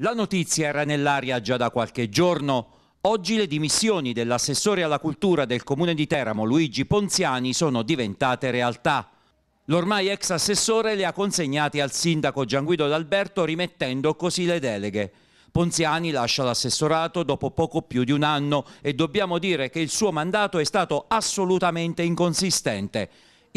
La notizia era nell'aria già da qualche giorno. Oggi le dimissioni dell'assessore alla cultura del comune di Teramo Luigi Ponziani sono diventate realtà. L'ormai ex assessore le ha consegnate al sindaco Gianguido D'Alberto rimettendo così le deleghe. Ponziani lascia l'assessorato dopo poco più di un anno e dobbiamo dire che il suo mandato è stato assolutamente inconsistente.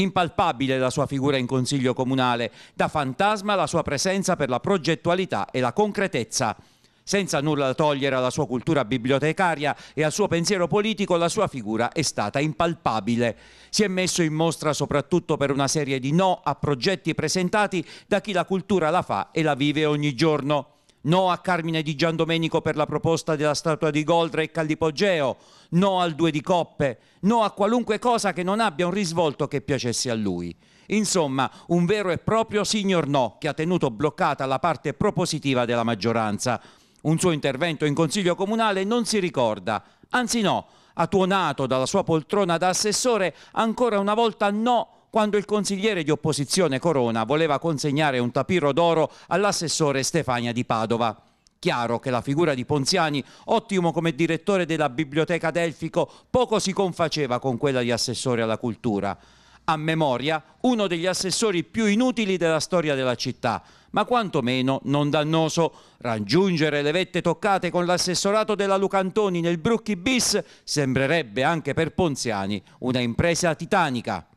Impalpabile la sua figura in Consiglio Comunale, da fantasma la sua presenza per la progettualità e la concretezza. Senza nulla da togliere alla sua cultura bibliotecaria e al suo pensiero politico, la sua figura è stata impalpabile. Si è messo in mostra soprattutto per una serie di no a progetti presentati da chi la cultura la fa e la vive ogni giorno. No a Carmine di Giandomenico per la proposta della statua di Goldrake all'ipogeo, no al due di coppe, no a qualunque cosa che non abbia un risvolto che piacesse a lui. Insomma, un vero e proprio signor no che ha tenuto bloccata la parte propositiva della maggioranza. Un suo intervento in Consiglio Comunale non si ricorda, anzi no, ha tuonato dalla sua poltrona da assessore ancora una volta no quando il consigliere di opposizione Corona voleva consegnare un tapiro d'oro all'assessore Stefania di Padova. Chiaro che la figura di Ponziani, ottimo come direttore della Biblioteca Delfico, poco si confaceva con quella di assessore alla cultura. A memoria, uno degli assessori più inutili della storia della città, ma quantomeno non dannoso. Raggiungere le vette toccate con l'assessorato della Lucantoni nel Brucchi bis sembrerebbe anche per Ponziani una impresa titanica.